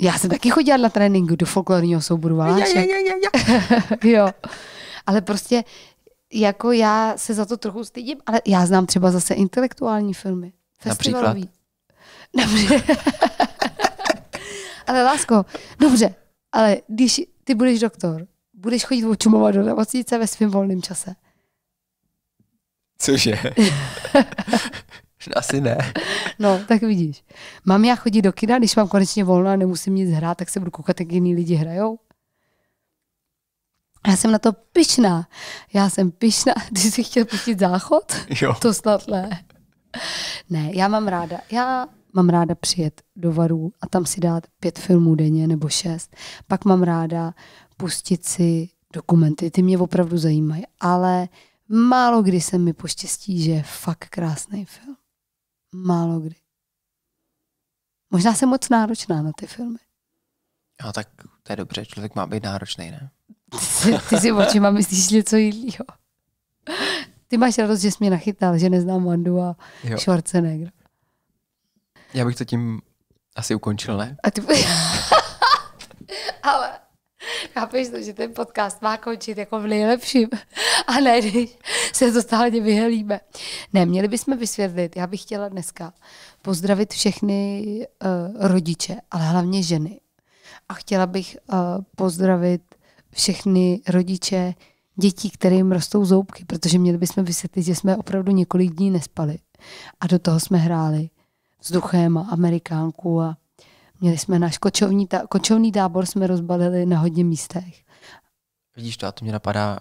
Já jsem taky chodila na tréninku do folklorního souboru Valášek. <laughs> jo. Ale prostě jako já se za to trochu stydím, ale já znám třeba zase intelektuální filmy. Festivalový. Například? Dobře. <laughs> ale lásko, dobře, ale když ty budeš doktor, budeš chodit očumovat do nemocnice ve svém volném čase. Cože? <laughs> Asi ne. No, tak vidíš. Mám já chodit do kina, když mám konečně volno a nemusím nic hrát, tak se budu koukat, jak jiní lidi hrajou. Já jsem na to pišná. Já jsem pišná. <laughs> Ty jsi chtěl pustit záchod? Jo. To snad ne. Ne, já mám ráda. Já mám ráda přijet do Varů a tam si dát pět filmů denně nebo šest. Pak mám ráda pustit si dokumenty, ty mě opravdu zajímají, ale málo kdy se mi poštěstí, že je fakt krásný film. Málo kdy. Možná jsem moc náročná na ty filmy. A no, tak to je dobře, člověk má být náročný, ne? Ty, ty si očima myslíš něco jiného. Ty máš radost, že jsi mě nachytal, že neznám Mandu a jo. Schwarzenegger. Já bych to tím asi ukončil, ne? A ty... <laughs> Ale chápeš to, že ten podcast má končit jako v nejlepším. A ne, když se stále vyhelíme. Ne, měli bychom vysvětlit, já bych chtěla dneska pozdravit všechny uh, rodiče, ale hlavně ženy. A chtěla bych uh, pozdravit všechny rodiče dětí, kterým rostou zoubky, protože měli bychom vysvětlit, že jsme opravdu několik dní nespali. A do toho jsme hráli s duchem a amerikánku a měli jsme náš kočovní, ta, kočovný tábor, jsme rozbalili na hodně místech. Vidíš to, a to mě napadá...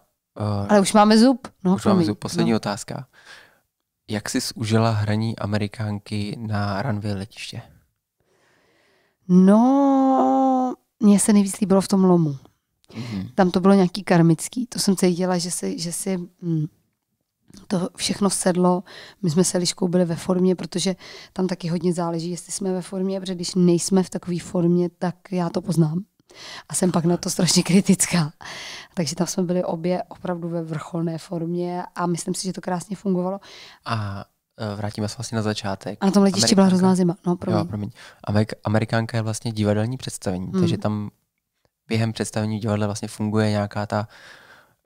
Uh, Ale už máme zub. No, už máme zub. Poslední no. otázka. Jak jsi užila hraní amerikánky na runway letiště? No, mně se nejvíc líbilo v tom lomu. Mm-hmm. Tam to bylo nějaký karmický. To jsem cítila, že si, že si hm, to všechno sedlo. My jsme se Liškou byli ve formě, protože tam taky hodně záleží, jestli jsme ve formě, protože když nejsme v takové formě, tak já to poznám. A jsem pak na to strašně kritická. Takže tam jsme byli obě opravdu ve vrcholné formě a myslím si, že to krásně fungovalo. A e, vrátíme se vlastně na začátek. A na tom letišti byla hrozná zima. No, promiň. Jo, promiň. Amerik- Amerikánka je vlastně divadelní představení, mm. takže tam během představení divadla vlastně funguje nějaká ta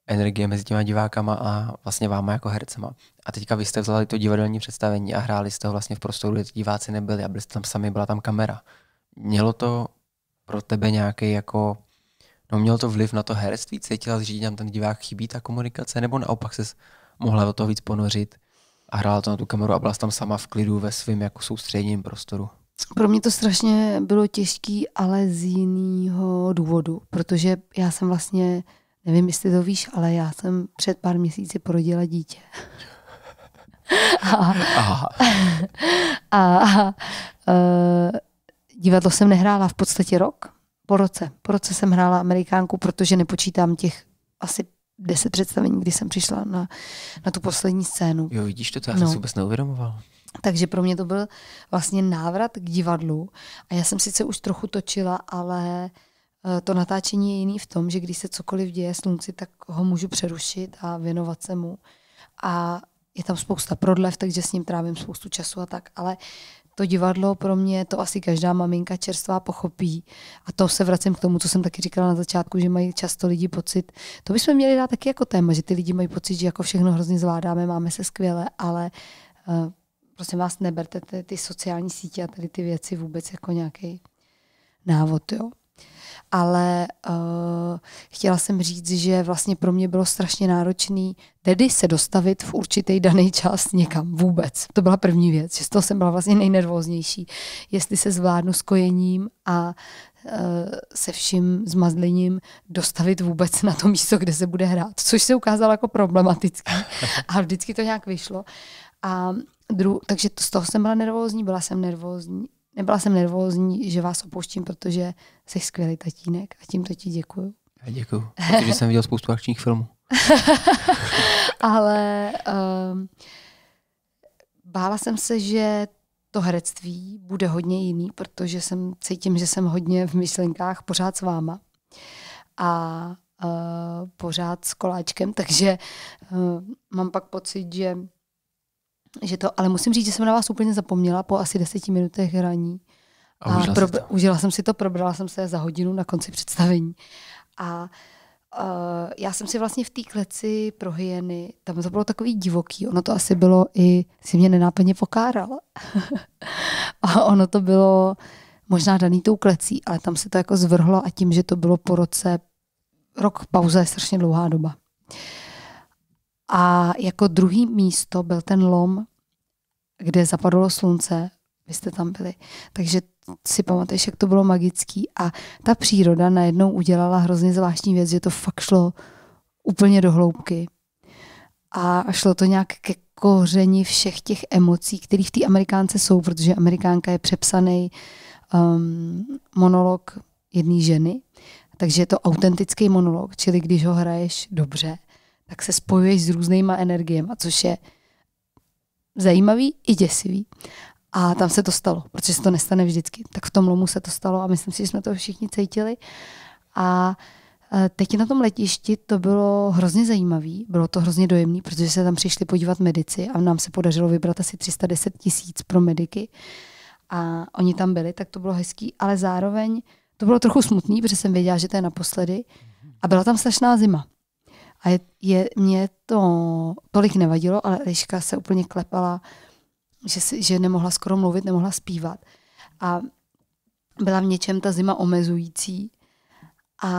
energie mezi těma divákama a vlastně váma jako hercema. A teďka vy jste vzali to divadelní představení a hráli jste ho vlastně v prostoru, kde diváci nebyli a byli jste tam sami, byla tam kamera. Mělo to pro tebe nějaký jako, no mělo to vliv na to herectví? Cítila jsi, že tam ten divák chybí ta komunikace? Nebo naopak se mohla do toho víc ponořit a hrála to na tu kameru a byla tam sama v klidu ve svém jako soustředním prostoru? Pro mě to strašně bylo těžké, ale z jiného důvodu, protože já jsem vlastně, nevím, jestli to víš, ale já jsem před pár měsíci porodila dítě. <laughs> a, Aha. a, a, a e, divadlo jsem nehrála v podstatě rok. Po roce. Po roce jsem hrála Amerikánku, protože nepočítám těch asi deset představení, kdy jsem přišla na, na tu poslední scénu. Jo, vidíš to, to já jsem no. si vůbec neuvědomovala. Takže pro mě to byl vlastně návrat k divadlu. A já jsem sice už trochu točila, ale eh, to natáčení je jiný v tom, že když se cokoliv děje slunci, tak ho můžu přerušit a věnovat se mu. A je tam spousta prodlev, takže s ním trávím spoustu času a tak. Ale to divadlo pro mě, to asi každá maminka čerstvá pochopí. A to se vracím k tomu, co jsem taky říkala na začátku, že mají často lidi pocit, to bychom měli dát taky jako téma, že ty lidi mají pocit, že jako všechno hrozně zvládáme, máme se skvěle, ale eh, prosím vás, neberte ty, ty sociální sítě a tady ty věci vůbec jako nějaký návod, jo. Ale uh, chtěla jsem říct, že vlastně pro mě bylo strašně náročný tedy se dostavit v určitý daný čas někam vůbec. To byla první věc, že z toho jsem byla vlastně nejnervóznější. Jestli se zvládnu s kojením a uh, se vším zmazlením dostavit vůbec na to místo, kde se bude hrát, což se ukázalo jako problematické, A vždycky to nějak vyšlo. A dru- takže to, z toho jsem byla nervózní, byla jsem nervózní. Nebyla jsem nervózní, že vás opouštím, protože jsi skvělý tatínek a tímto ti děkuju. Já děkuju, protože jsem viděl spoustu akčních filmů. <laughs> Ale um, bála jsem se, že to herectví bude hodně jiný, protože jsem cítím, že jsem hodně v myšlenkách pořád s váma. A Uh, pořád s koláčkem, <laughs> takže uh, mám pak pocit, že že to, ale musím říct, že jsem na vás úplně zapomněla po asi deseti minutech hraní. A, a užila, pro, to. užila jsem si to, probrala jsem se za hodinu na konci představení. A uh, já jsem si vlastně v té kleci pro hyeny, tam to bylo takový divoký, ono to asi bylo i, si mě nenápadně pokáral. <laughs> a ono to bylo možná daný tou klecí, ale tam se to jako zvrhlo a tím, že to bylo po roce, rok pauza je strašně dlouhá doba. Uh, a jako druhý místo byl ten lom, kde zapadlo slunce. Vy jste tam byli. Takže si pamatuješ, jak to bylo magický. A ta příroda najednou udělala hrozně zvláštní věc, že to fakt šlo úplně do hloubky. A šlo to nějak ke kořeni všech těch emocí, které v té Amerikánce jsou, protože Amerikánka je přepsaný um, monolog jedné ženy. Takže je to autentický monolog, čili když ho hraješ dobře, tak se spojuješ s různýma energiemi, což je zajímavý i děsivý. A tam se to stalo, protože se to nestane vždycky. Tak v tom lomu se to stalo a myslím si, že jsme to všichni cítili. A e, teď na tom letišti to bylo hrozně zajímavé, bylo to hrozně dojemné, protože se tam přišli podívat medici a nám se podařilo vybrat asi 310 tisíc pro mediky. A oni tam byli, tak to bylo hezký, ale zároveň to bylo trochu smutný, protože jsem věděla, že to je naposledy. A byla tam strašná zima. A je, je, mě to tolik nevadilo, ale Eliška se úplně klepala, že, si, že nemohla skoro mluvit, nemohla zpívat. A byla v něčem ta zima omezující. A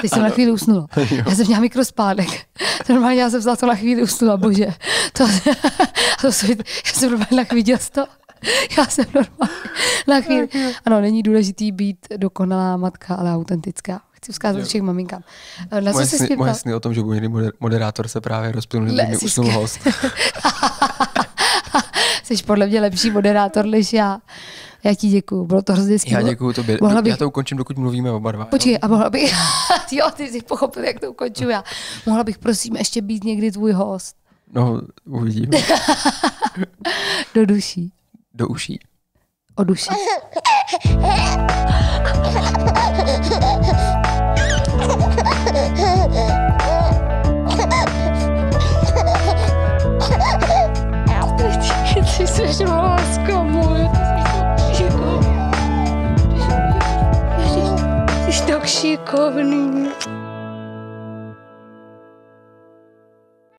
Teď jsem ano. na chvíli usnula. <laughs> Já jsem měla mikrospánek. <laughs> Normálně já jsem vzala to na chvíli usnula, bože. To, <laughs> to, to, já jsem normálně na chvíli dělala to. <laughs> Já jsem normálně, Na chvíli. Ano, není důležitý být dokonalá matka, ale autentická chci vzkázat všech maminkám. Na co moje, se sny, moje sny o tom, že budu moderátor, se právě rozplynul, že mi usnul host. <laughs> Jsi podle mě lepší moderátor než já. Já ti děkuju, bylo to hrozně skvělé. Já děkuju tobě. Mohla bych... Já to ukončím, dokud mluvíme oba dva. Počkej, jo? a mohla bych... <laughs> jo, ty jsi pochopil, jak to ukončím já. Mohla bych, prosím, ještě být někdy tvůj host. No, uvidíme. Do duší do uší? Od uší. Ty jsi láska Ty Jsi tak šikovný.